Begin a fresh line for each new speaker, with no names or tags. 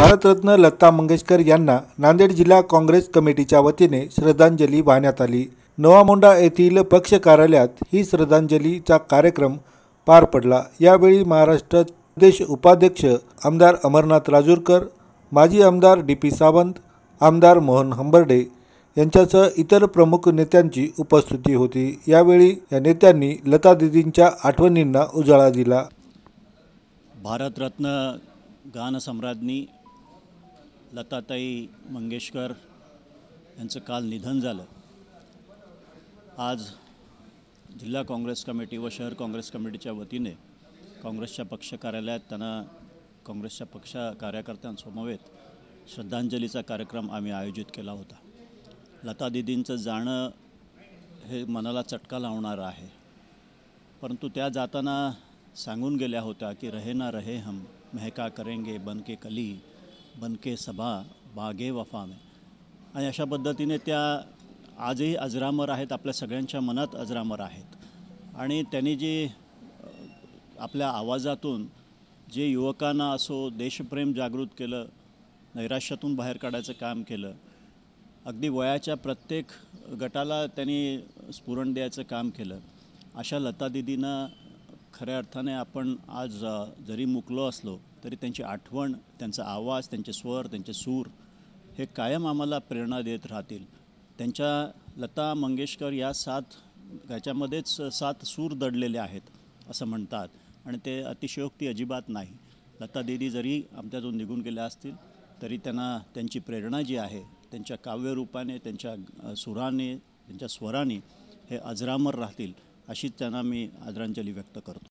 भारतरत्न लता मंगेशकर यांना नांदेड जिल्हा काँग्रेस कमिटीच्या वतीने श्रद्धांजली वाहण्यात आली नवामोंडा येथील पक्ष कार्यालयात ही श्रद्धांजलीचा कार्यक्रम पार पडला यावेळी महाराष्ट्र प्रदेश उपाध्यक्ष आमदार अमरनाथ राजूरकर माजी आमदार डी पी सावंत आमदार मोहन हंबर्डे यांच्यासह इतर प्रमुख नेत्यांची उपस्थिती होती यावेळी या नेत्यांनी लता दिदींच्या आठवणींना उजाळा दिला
भारतरत्न गानसम्राज्ञी लताताई मंगेशकर यांचं काल निधन झालं आज जिल्हा काँग्रेस कमिटी व शहर काँग्रेस कमिटीच्या वतीने काँग्रेसच्या पक्ष कार्यालयात त्यांना काँग्रेसच्या पक्ष कार्यकर्त्यांसमवेत श्रद्धांजलीचा कार्यक्रम आम्ही आयोजित केला होता लता दिदींचं जाणं हे मनाला चटका लावणारं आहे परंतु त्या जाताना सांगून गेल्या होत्या की रहे ना रहे हम महका करेंगे बनके कली बनके सभा बागे वफा में आणि अशा पद्धतीने त्या आजही अजरामर आहेत आपल्या सगळ्यांच्या मनात अजरामर आहेत आणि त्यांनी जे आपल्या आवाजातून जे युवकांना असो देशप्रेम जागृत केलं नैराश्यातून बाहेर काढायचं काम केलं अगदी वयाच्या प्रत्येक गटाला त्यांनी स्फुरण द्यायचं काम केलं अशा लता दिदींना खऱ्या अर्थाने आपण आज जरी मुकलो असलो तरी त्यांची आठवण त्यांचा आवाज त्यांचे स्वर त्यांचे सूर हे कायम आम्हाला प्रेरणा देत राहतील त्यांच्या लता मंगेशकर या सात ह्याच्यामध्येच सात सूर दडलेले आहेत असं म्हणतात आणि ते अतिशयोक्ती अजिबात नाही लता दिदी जरी आमच्यातून निघून गेल्या असतील तरी त्यांना त्यांची प्रेरणा जी आहे त्यांच्या काव्यरूपाने त्यांच्या सुराने त्यांच्या स्वराने हे अजरामर राहतील अशीच त्यांना मी आदरांजली व्यक्त करतो